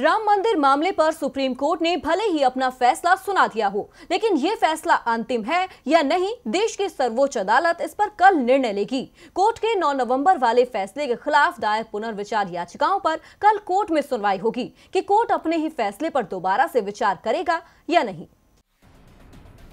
राम मंदिर मामले पर सुप्रीम कोर्ट ने भले ही अपना फैसला सुना दिया हो लेकिन ये फैसला अंतिम है या नहीं देश की सर्वोच्च अदालत इस पर कल निर्णय लेगी कोर्ट के 9 नवंबर वाले फैसले के खिलाफ दायर पुनर्विचार याचिकाओं पर कल कोर्ट में सुनवाई होगी कि कोर्ट अपने ही फैसले पर दोबारा से विचार करेगा या नहीं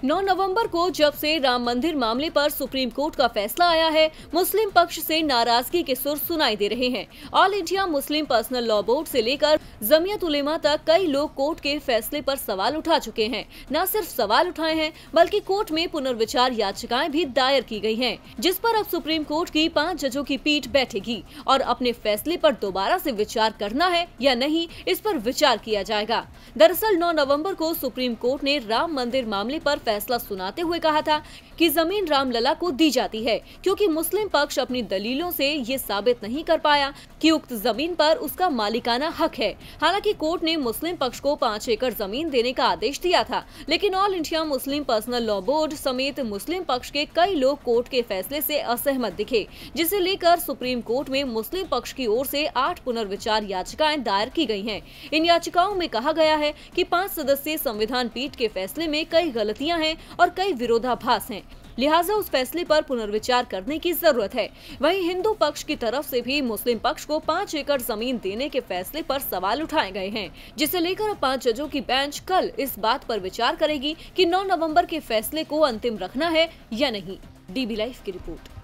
9 नवंबर को जब से राम मंदिर मामले पर सुप्रीम कोर्ट का फैसला आया है मुस्लिम पक्ष से नाराजगी के सुर सुनाई दे रहे हैं All India Muslim Personal Law Board से लेकर जमियत उलेमा तक कई लोग कोर्ट के फैसले पर सवाल उठा चुके हैं न सिर्फ सवाल उठाए हैं बल्कि कोर्ट में पुनर्विचार याचिकाएं भी दायर की गयी है जिस पर अब सुप्रीम कोर्ट की पाँच जजों की पीठ बैठेगी और अपने फैसले आरोप दोबारा ऐसी विचार करना है या नहीं इस पर विचार किया जाएगा दरअसल नौ नवम्बर को सुप्रीम कोर्ट ने राम मंदिर मामले आरोप फैसला सुनाते हुए कहा था कि जमीन रामलला को दी जाती है क्योंकि मुस्लिम पक्ष अपनी दलीलों से ये साबित नहीं कर पाया कि उक्त जमीन पर उसका मालिकाना हक है हालांकि कोर्ट ने मुस्लिम पक्ष को पाँच एकड़ जमीन देने का आदेश दिया था लेकिन All India Muslim Personal Law Board समेत मुस्लिम पक्ष के कई लोग कोर्ट के फैसले से असहमत दिखे जिसे लेकर सुप्रीम कोर्ट में मुस्लिम पक्ष की ओर से आठ पुनर्विचार याचिकाएं दायर की गई हैं। इन याचिकाओं में कहा गया है कि पांच सदस्यीय संविधान पीठ के फैसले में कई गलतियां हैं और कई विरोधाभास हैं लिहाजा उस फैसले पर पुनर्विचार करने की जरूरत है वहीं हिंदू पक्ष की तरफ से भी मुस्लिम पक्ष को पाँच एकड़ जमीन देने के फैसले पर सवाल उठाए गए हैं जिसे लेकर पांच जजों की बेंच कल इस बात पर विचार करेगी कि 9 नवंबर के फैसले को अंतिम रखना है या नहीं डीबी लाइफ की रिपोर्ट